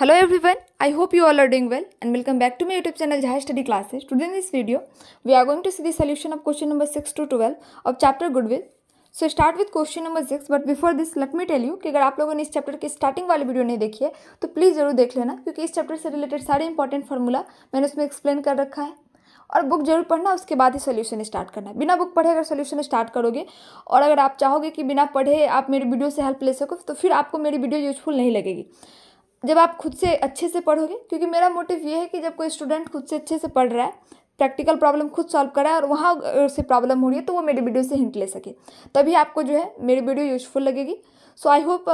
Hello everyone I hope you all are doing well and welcome back to my YouTube channel Jai study Classes. Today this video we are going to see see the solution of question number 6 to 12 of chapter so start with question number six but before this let me tell you कि अगर आप लोगों ने इस chapter की starting वाली video नहीं देखी है तो प्लीज़ ज़रूर देख लेना क्योंकि इस चैप्टर से रिलेटेड सारे इंपॉर्टेंट फॉर्मूला मैंने उसमें एक्सप्लेन कर रखा है और बुक जरूर पढ़ना उसके बाद ही सोल्यूशन स्टार्ट करना है बिना बुक पढ़े अगर सोल्यूशन स्टार्ट करोगे और अगर आप चाहोगे कि बिना पढ़े आप मेरी वीडियो से हेल्प ले सको तो फिर आपको मेरी वीडियो यूजफुल नहीं लगेगी जब आप खुद से अच्छे से पढ़ोगे क्योंकि मेरा मोटिव ये है कि जब कोई स्टूडेंट खुद से अच्छे से पढ़ रहा है प्रैक्टिकल प्रॉब्लम खुद सॉल्व है और वहाँ से प्रॉब्लम हो रही है तो वो मेरी वीडियो से हिंट ले सके तभी आपको जो है मेरी वीडियो यूजफुल लगेगी सो आई होप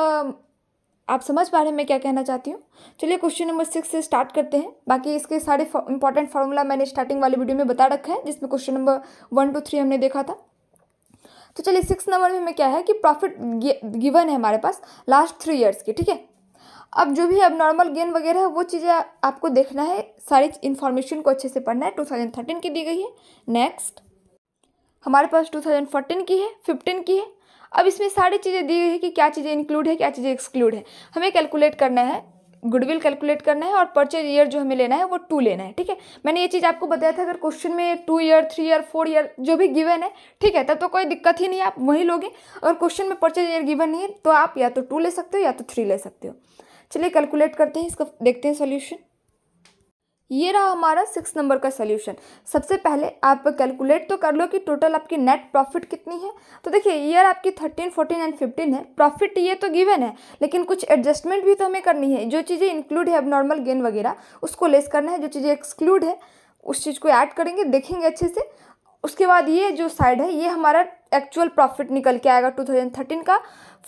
आप समझ पा रहे हैं मैं क्या कहना चाहती हूँ चलिए क्वेश्चन नंबर सिक्स से स्टार्ट करते हैं बाकी इसके सारे इंपॉर्टेंट फार्मूला मैंने स्टार्टिंग वाली वीडियो में बता रखा है जिसमें question number one two three हमने देखा था तो चलिए सिक्स नंबर में क्या है कि प्रॉफिट गिवन है हमारे पास लास्ट थ्री ईयर्स की ठीक है अब जो भी अब नॉर्मल गेन वगैरह है वो चीज़ें आपको देखना है सारी इन्फॉर्मेशन को अच्छे से पढ़ना है टू थाउजेंड थर्टीन की दी गई है नेक्स्ट हमारे पास टू थाउजेंड फोर्टीन की है फिफ्टीन की है अब इसमें सारी चीज़ें दी गई है कि क्या चीज़ें इंक्लूड है क्या चीज़ें एक्सक्लूड है हमें कैलकुलेट करना है गुडविल कैलकुलेट करना है और परचेज ईयर जो हमें लेना है वो टू लेना है ठीक है मैंने ये चीज़ आपको बताया था अगर क्वेश्चन में two year three year four year जो भी गिवन है ठीक है तब तो कोई दिक्कत ही नहीं आप वही लोगे अगर क्वेश्चन में परचेज ईयर गिवन नहीं है तो आप या तो टू ले सकते हो या तो थ्री ले सकते हो चलिए कैलकुलेट करते हैं इसका देखते हैं सोल्यूशन ये रहा हमारा सिक्स नंबर का सोल्यूशन सबसे पहले आप कैलकुलेट तो कर लो कि टोटल आपकी नेट प्रॉफिट कितनी है तो देखिए ईयर आपकी थर्टीन फोर्टीन एंड फिफ्टीन है प्रॉफिट ये तो गिवन है लेकिन कुछ एडजस्टमेंट भी तो हमें करनी है जो चीज़ें इंक्लूड है अब नॉर्मल गेन वगैरह उसको लेस करना है जो चीज़ें एक्सक्लूड है उस चीज़ को ऐड करेंगे देखेंगे अच्छे से उसके बाद ये जो साइड है ये हमारा एक्चुअल प्रॉफिट निकल के आएगा 2013 का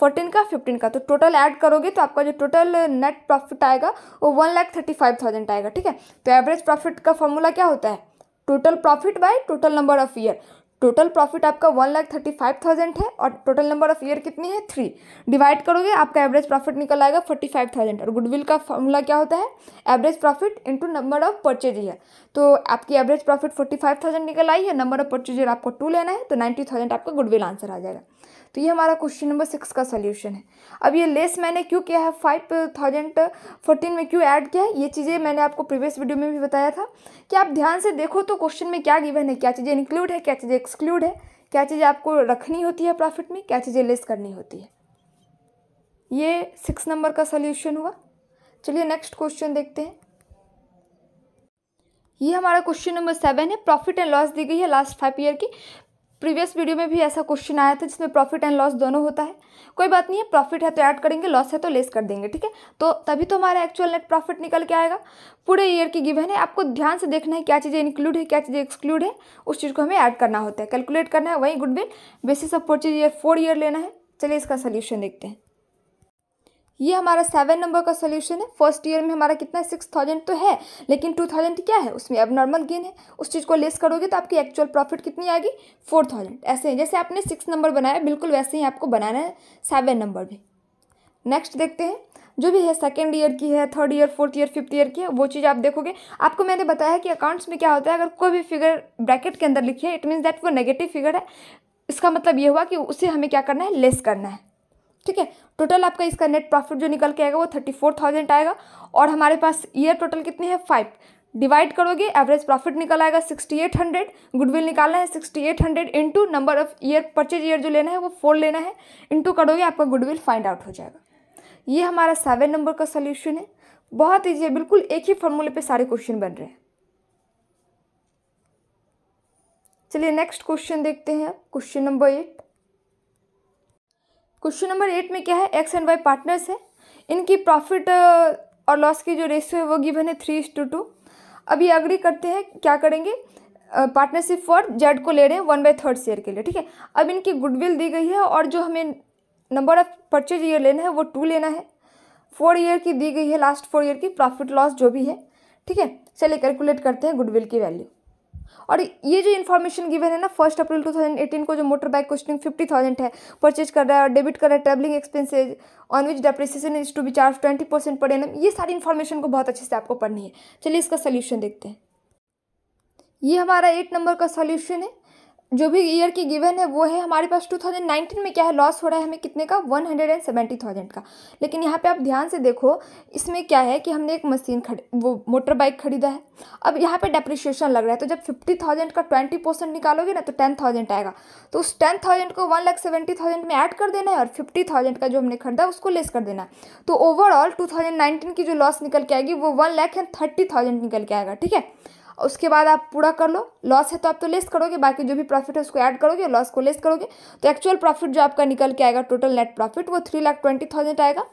14 का 15 का तो टोटल ऐड करोगे तो आपका जो टोटल नेट प्रॉफिट आएगा वो one lakh thirty five thousand आएगा ठीक है तो एवरेज प्रॉफिट का फॉर्मूला क्या होता है total profit by total number of year total profit आपका one lakh thirty five thousand है और टोटल नंबर ऑफ ईयर कितनी है थ्री डिवाइड करोगे आपका एवरेज प्रॉफिट निकल आएगा फोर्टी फाइव थाउजेंड और गुडविल का फॉर्मूला क्या होता है average profit into number of purchase year तो आपकी average profit forty five thousand निकल आई है नंबर ऑफ परचेज ईयर आपको टू लेना है तो नाइन्टी थाउजेंड आपका गुडविल आंसर आ जाएगा तो ये हमारा क्वेश्चन नंबर सिक्स का सोल्यूशन है अब ये लेस मैंने क्यों किया है फाइव थाउजेंड फोर्टीन में क्यों ऐड किया है ये चीज़ें मैंने आपको प्रीवियस वीडियो में भी बताया था कि आप ध्यान से देखो तो क्वेश्चन में क्या गिवन है क्या चीज़ें इंक्लूड है क्या चीज़ें एक्सक्लूड है क्या चीज़ें आपको रखनी होती है प्रॉफिट में क्या चीज़ें लेस करनी होती है ये सिक्स नंबर का सोल्यूशन हुआ चलिए नेक्स्ट क्वेश्चन देखते हैं ये हमारा क्वेश्चन नंबर सेवन है प्रॉफिट एंड लॉस दी गई है लास्ट फाइव ईयर की प्रीवियस वीडियो में भी ऐसा क्वेश्चन आया था जिसमें प्रॉफिट एंड लॉस दोनों होता है कोई बात नहीं है प्रॉफिट है तो ऐड करेंगे लॉस है तो लेस कर देंगे ठीक है तो तभी तो हमारा एक्चुअल नेट प्रॉफिट निकल के आएगा पूरे ईयर की गिवन है आपको ध्यान से देखना है क्या चीज़ें इंक्लूड है क्या चीज़ें एक्सक्लूड है उस चीज़ को हमें ऐड करना होता है कैलकुलेट करना है वहीं goodwill basis of purchase year four year लेना है चलिए इसका सोल्यूशन देखते हैं ये हमारा सेवन नंबर का सोल्यूशन है फर्स्ट ईयर में हमारा कितना सिक्स थाउजेंड तो है लेकिन टू थाउजेंड क्या है उसमें अब नॉर्मल गेन है उस चीज़ को लेस करोगे तो आपकी एक्चुअल प्रॉफिट कितनी आएगी फोर थाउजेंड ऐसे ही जैसे आपने सिक्स नंबर बनाया बिल्कुल वैसे ही आपको बनाना है सेवन नंबर भी नेक्स्ट देखते हैं जो भी है सेकेंड ईयर की है third year fourth year fifth year की है वो चीज़ आप देखोगे आपको मैंने बताया कि अकाउंट्स में क्या होता है अगर कोई भी फिगर ब्रैकेट के अंदर लिखी है इट मीन्स दैट वो नेगेटिव फिगर है इसका मतलब ये हुआ कि उसे हमें क्या करना है लेस करना है ठीक है टोटल आपका इसका नेट प्रॉफिट जो निकल के आएगा वो थर्टी फोर थाउजेंड आएगा और हमारे पास ईयर टोटल कितने हैं फाइव डिवाइड करोगे एवरेज प्रॉफिट निकल आएगा सिक्सटी एट हंड्रेड गुडविल निकालना है sixty eight hundred into number of year purchase year जो लेना है वो फोर लेना है इंटू करोगे आपका गुडविल फाइंड आउट हो जाएगा ये हमारा सेवन नंबर का सोल्यूशन है बहुत ईजी है बिल्कुल एक ही फॉर्मूले पर सारे क्वेश्चन बन रहे हैं चलिए नेक्स्ट क्वेश्चन देखते हैं question number eight question number eight में क्या है एक्स एंड वाई पार्टनर्स है इनकी प्रॉफिट और लॉस की जो रेशियो है वो गिवन है थ्री टू टू अभी अग्री करते हैं क्या करेंगे पार्टनरशिप फॉर जेड को ले रहे हैं वन बाई थर्ड शेयर के लिए ठीक है अब इनकी गुडविल दी गई है और जो हमें नंबर ऑफ परचेज ईयर लेना है वो टू लेना है फोर ईयर की दी गई है लास्ट फोर ईयर की प्रॉफिट लॉस जो भी है ठीक है चलिए कैलकुलेट करते हैं गुडविल की वैल्यू और ये जो इन्फॉर्मेशन गिवन है ना फर्स्ट अप्रैल 2018 को जो motor bike costing fifty thousand है परचेज कर रहा है और डेबिट कर रहा है travelling expenses on which depreciation is to be charge twenty percent पर ना ये सारी इन्फॉर्मेशन को बहुत अच्छे से आपको पढ़नी है चलिए इसका सोल्यूशन देखते हैं ये हमारा एट नंबर का सोल्यूशन है जो भी ईयर की गिवन है वो है हमारे पास 2019 में क्या है लॉस हो रहा है हमें कितने का 170,000 का लेकिन यहाँ पे आप ध्यान से देखो इसमें क्या है कि हमने एक मशीन खड़ी वो मोटर बाइक खरीदा है अब यहाँ पे डेप्रिशिएशन लग रहा है तो जब 50,000 का 20 परसेंट निकालोगे ना तो 10,000 आएगा तो उस टेन को वन लाख सेवेंटी थाउजेंड में ऐड कर देना है और फिफ्टी का जो हमने खरीदा उसको लेस कर देना है तो ओवरऑल टू की जो लॉस निकल के आएगी वो one lakh and thirty thousand निकल के आएगा ठीक है उसके बाद आप पूरा कर लो लॉस है तो आप तो लेस करोगे बाकी जो भी प्रॉफिट है उसको ऐड करोगे लॉस को लेस करोगे तो एक्चुअल प्रॉफिट जो आपका निकल के आएगा टोटल नेट प्रॉफिट वो थ्री लाख ट्वेंटी थाउजेंड आएगा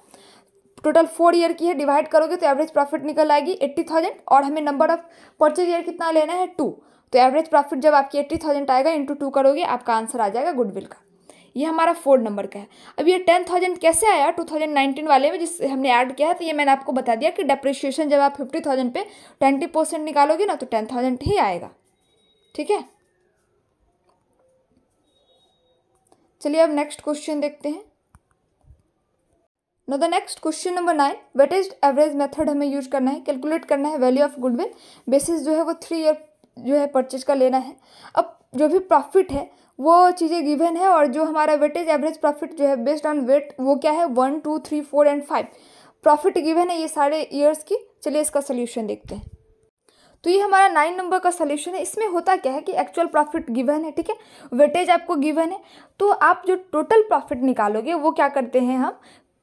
टोटल फोर ईयर की है डिवाइड करोगे तो एवरेज प्रॉफिट निकल आएगी एट्टी थाउजेंड और हमें नंबर ऑफ परचेज ईयर कितना लेना है टू तो एवरेज प्रॉफिट जब आपकी एट्टी थाउजेंड आएगा इंटू टू करोगे आपका आंसर आ जाएगा गुडविल का ये हमारा फोर नंबर का है अब ये टेन थाउजेंड कैसे आया टू थाउजेंड नाइनटीन वाले में जिस हमने ऐड किया है तो ये मैंने आपको बता दिया कि डेप्रिशिएशन जब आप फिफ्टी थाउजेंड पे ट्वेंटी परसेंट निकालोगे ना तो टेन थाउजेंड ही आएगा ठीक है चलिए अब नेक्स्ट क्वेश्चन देखते हैं no the next question number nine weight is average method हमें यूज करना है कैलकुलेट करना है वैल्यू ऑफ गुडविल बेसिस जो है वो थ्री ईयर जो है परचेज का लेना है अब जो भी प्रॉफिट है वो चीज़ें गिवन है और जो हमारा वेटेज एवरेज प्रॉफिट जो है बेस्ड ऑन वेट वो क्या है one two three four and five profit given है ये सारे ईयर्स की चलिए इसका सोल्यूशन देखते हैं तो ये हमारा नाइन नंबर का सोल्यूशन है इसमें होता क्या है कि एक्चुअल प्रॉफिट गिवन है ठीक है वेटेज आपको गिवन है तो आप जो टोटल प्रॉफिट निकालोगे वो क्या करते हैं हम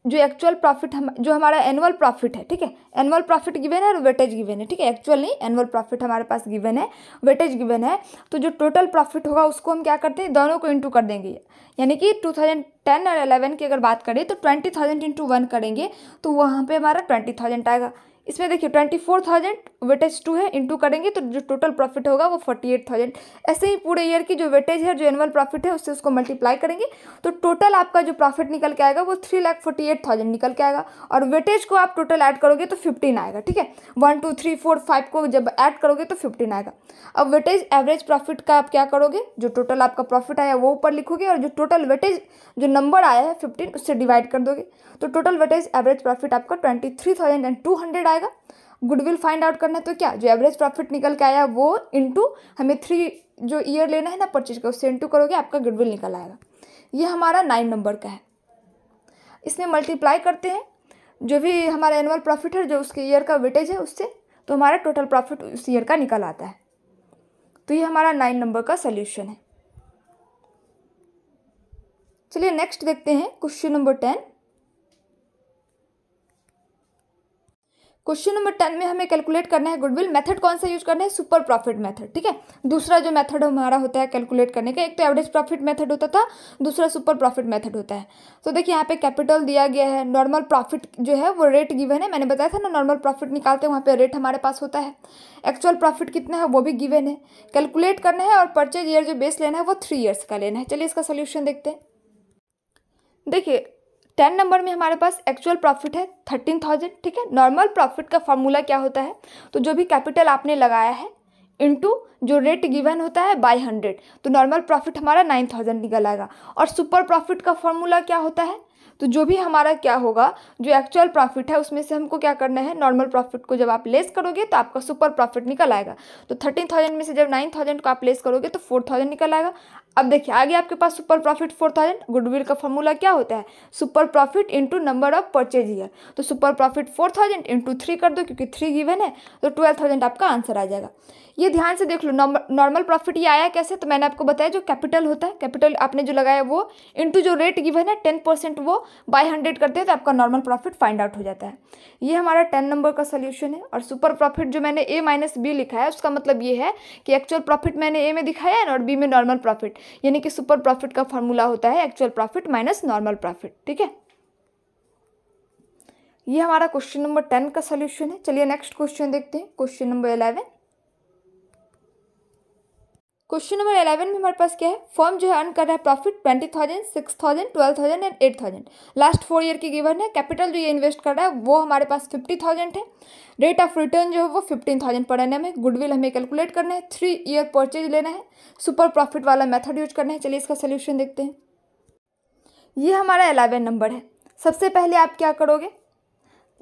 जो एक्चुअल प्रॉफिट हम जो हमारा एनुअल प्रॉफिट है ठीक है एनुअल प्रॉफिट गिवन है और वेटेज गिवन है ठीक है एक्चुअल नहीं एनुअल प्रॉफिट हमारे पास गिवन है वेटेज गिवन है तो जो टोटल प्रॉफिट होगा उसको हम क्या करते हैं दोनों को इंटू कर देंगे यानी कि टू थाउजेंड टेन और एलेवन की अगर बात करें तो ट्वेंटी थाउजेंड इंटू वन करेंगे तो वहाँ पर हमारा ट्वेंटी थाउजेंड आएगा इसमें देखिए twenty four thousand weightage two है इंटू करेंगे तो जो टोटल प्रॉफिट होगा वो फोर्टी एट थाउजेंड ऐसे ही पूरे ईयर की जो वेटेज है जो एनुअल प्रॉफिट है उससे उसको मल्टीप्लाई करेंगे तो टोटल आपका जो प्रॉफिट निकल के आएगा वो three lakh forty eight thousand निकल के आएगा और वेटेज को आप टोटल ऐड करोगे तो फिफ्टीन आएगा ठीक है one two three four five को जब ऐड करोगे तो फिफ्टीन आएगा अब वेटेज एवरेज प्रॉफिट का आप क्या करोगे जो टोटल आपका प्रॉफिट आया वो ऊपर लिखोगे और जो टोटल वेटेज जो नंबर आया है फिफ्टीन उससे डिवाइड कर दोगे तो टोटल वेटेज एवरेज प्रॉफिट आपका twenty three thousand and two hundred आएगा गुडविल फाइंड आउट करना है तो क्या जो एवरेज प्रॉफिट निकल के आया वो इंटू हमें थ्री जो ईयर लेना है ना परचेज का उससे इंटू करोगे आपका गुडविल निकल आएगा ये हमारा नाइन नंबर का है इसमें मल्टीप्लाई करते हैं जो भी हमारा एनुअल प्रॉफिट है जो उसके ईयर का वेटेज है उससे तो हमारा टोटल प्रॉफिट उस ईयर का निकल आता है तो ये हमारा नाइन नंबर का सोल्यूशन है चलिए नेक्स्ट देखते हैं question number ten question number ten में हमें कैलकुलेट करना है गुडविल मेथड कौन सा यूज करना है सुपर प्रॉफिट मेथड ठीक है दूसरा जो मेथड हमारा होता है कैलकुलेट करने का एक तो एवरेज प्रॉफिट मेथड होता था दूसरा सुपर प्रॉफिट मेथड होता है तो देखिए यहाँ पे कैपिटल दिया गया है नॉर्मल प्रॉफिट जो है वो रेट गिवन है मैंने बताया था ना नॉर्मल प्रॉफिट निकालते हैं वहाँ पर रेट हमारे पास होता है एक्चुअल प्रॉफिट कितना है वो भी गिवन है कैलकुलेट करना है और परचेज ईयर जो बेस लेना है वो थ्री ईयर्स का लेना है चलिए इसका सोल्यूशन देखते हैं देखिए टेन नंबर में हमारे पास एक्चुअल प्रॉफिट है थर्टीन थाउजेंड ठीक है नॉर्मल प्रॉफिट का फॉर्मूला क्या होता है तो जो भी कैपिटल आपने लगाया है इनटू जो रेट गिवन होता है बाई हंड्रेड तो नॉर्मल प्रॉफिट हमारा नाइन थाउजेंड निकल आएगा और सुपर प्रॉफिट का फॉर्मूला क्या होता है तो जो भी हमारा क्या होगा जो एक्चुअल प्रॉफिट है उसमें से हमको क्या करना है नॉर्मल प्रॉफिट को जब आप लेस करोगे तो आपका सुपर प्रॉफिट निकल आएगा तो थर्टीन थाउजेंड में से जब नाइन थाउजेंड को आप लेस करोगे तो फोर थाउजेंड निकल आएगा अब देखिए आगे आपके पास super profit four thousand goodwill का फॉर्मूला क्या होता है super profit into number of purchase year तो super profit four thousand into three कर दो क्योंकि थ्री गिवन है तो ट्वेल्व थाउजेंड आपका आंसर आ जाएगा ये ध्यान से देख लो नॉर्मल प्रॉफिट ये आया कैसे तो मैंने आपको बताया जो कैपिटल होता है कैपिटल आपने जो लगाया वो इंटू जो रेट गिवन है टेन परसेंट वो बाई हंड्रेड करते हैं तो आपका नॉर्मल प्रॉफिट फाइंड आउट हो जाता है ये हमारा टेन नंबर का सोल्यूशन है और सुपर प्रॉफिट जो मैंने ए माइनस बी लिखा है उसका मतलब ये है कि एक्चुअल प्रॉफिट मैंने ए में दिखाया है और बी में नॉर्मल प्रॉफिट यानी कि सुपर प्रॉफिट का फॉर्मूला होता है actual profit minus normal profit ठीक है ये हमारा क्वेश्चन नंबर टेन का सोल्यूशन है चलिए नेक्स्ट क्वेश्चन देखते हैं question number eleven question number eleven में हमारे पास क्या है फॉर्म जो है अर्न कर रहा है profit twenty thousand six thousand twelve thousand and eight thousand last four year की गिवन है कैपिटल जो ये इन्वेस्ट कर रहा है वो हमारे पास फिफ्टी थाउजेंड है रेट ऑफ रिटर्न जो है वो फिफ्टीन थाउजेंड पर एनएम है गुडविल हमें कैलकुलेट करना है थ्री ईयर परचेज लेना है सुपर प्रॉफिट वाला मेथड यूज करना है चलिए इसका सोल्यूशन देखते हैं ये हमारा एलेवन नंबर है सबसे पहले आप क्या करोगे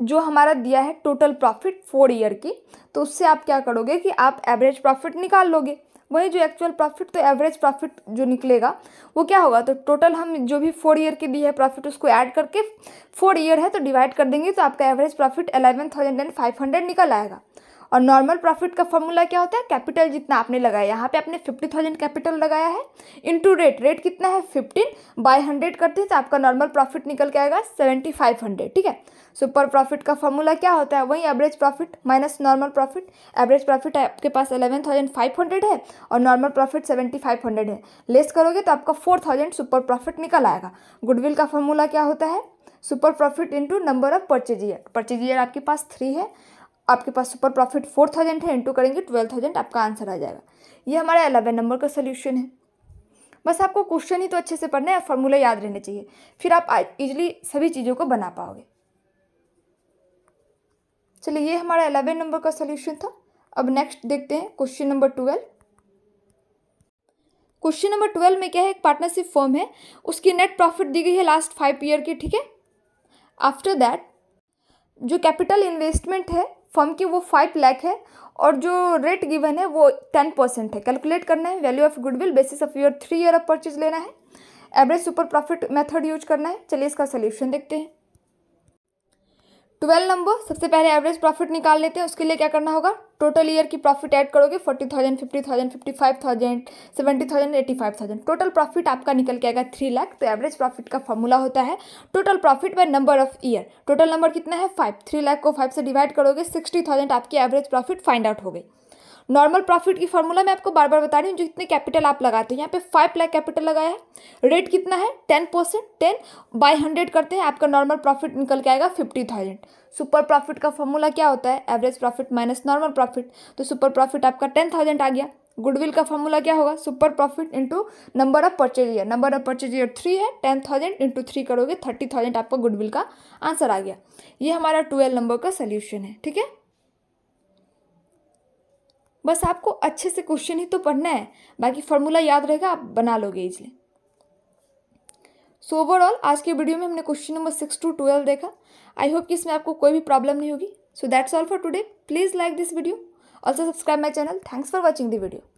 जो हमारा दिया है टोटल प्रॉफिट फोर ईयर की तो उससे आप क्या करोगे कि आप एवरेज प्रॉफिट निकाल लोगे वही जो एक्चुअल प्रॉफिट तो एवरेज प्रॉफिट जो निकलेगा वो क्या होगा तो टोटल हम जो भी फोर ईयर की दी है प्रॉफिट उसको ऐड करके फोर ईयर है तो डिवाइड कर देंगे तो आपका average profit eleven thousand and five hundred निकल आएगा और नॉर्मल प्रॉफिट का फॉर्मूला क्या होता है कैपिटल जितना आपने लगाया यहाँ पे आपने फिफ्टी थाउजेंड कैपिटल लगाया है इनटू रेट रेट कितना है फिफ्टीन बाय हंड्रेड करते हैं तो आपका नॉर्मल प्रॉफिट निकल के आएगा सेवेंटी फाइव हंड्रेड ठीक है सुपर प्रॉफिट का फॉर्मूला क्या होता है वही average profit minus normal profit average profit आपके पास एलेवन थाउजेंड फाइव हंड्रेड है और normal profit seventy five hundred है लेस करोगे तो आपका फोर थाउजेंड सुपर प्रॉफिट निकल आएगा गुडविल का फॉर्मूला क्या होता है super profit into number of purchase year purchase year आपके पास थ्री है आपके पास सुपर प्रॉफिट फोर थाउजेंड है इंटू करेंगे ट्वेल्व थाउजेंड आपका आंसर आ जाएगा ये हमारा अलेवन नंबर का सोल्यूशन है बस आपको क्वेश्चन ही तो अच्छे से पढ़ना है फॉर्मूला याद रहने चाहिए फिर आप इजली सभी चीज़ों को बना पाओगे चलिए ये हमारा अलेवन नंबर का सोल्यूशन था अब नेक्स्ट देखते हैं question number twelve question number twelve में क्या है एक पार्टनरशिप फॉर्म है उसकी नेट प्रॉफिट दी गई है लास्ट फाइव ईयर की ठीक है आफ्टर दैट जो कैपिटल इन्वेस्टमेंट है फर्म की वो फाइव लैख है और जो रेट गिवन है वो टेन परसेंट है कैलकुलेट करना है value of goodwill basis of your three year of purchase लेना है average super profit method use करना है चलिए इसका सोल्यूशन देखते हैं ट्वेल्व नंबर सबसे पहले एवरेज प्रॉफिट निकाल लेते हैं उसके लिए क्या करना होगा टोटल ईयर की प्रॉफिट ऐड करोगे forty thousand fifty thousand fifty five thousand seventy thousand eighty five thousand total profit आपका निकल के आएगा थ्री लाख तो एवरेज प्रॉफिट का फॉर्मूला होता है total profit by number of year total number कितना है फाइव थ्री लाख को फाइव से डिवाइड करोगे सिक्सटी थाउजेंड आपकी एवरेज प्रॉफिट फाइंड आउट हो गई नॉर्मल प्रॉफिट की फार्मूला मैं आपको बार बार बता रही हूँ जितने कैपिटल आप लगाते हैं यहाँ पे फाइव लाख कैपिटल लगाया है रेट कितना है ten percent ten by hundred करते हैं आपका नॉर्मल प्रॉफिट निकल के आएगा फिफ्टी थाउजेंड सुपर प्रॉफिट का फॉर्मूला क्या होता है average profit minus normal profit तो सुपर प्रॉफिट आपका टेन थाउजेंड आ गया गुडविल का फॉर्मूला क्या होगा super profit into number of purchase year number of purchase year three है टेन थाउजेंड इंटू थ्री करोगे थर्टी थाउजेंड आपका गुडविल का आंसर आ गया ये हमारा ट्वेल्व नंबर का सोल्यूशन है ठीक है बस आपको अच्छे से क्वेश्चन ही तो पढ़ना है बाकी फार्मूला याद रहेगा आप बना लोगे इजली सो ओवरऑल आज के वीडियो में हमने question number six to twelve देखा आई होप कि इसमें आपको कोई भी प्रॉब्लम नहीं होगी so that's all for today please like this video also subscribe my channel thanks for watching the video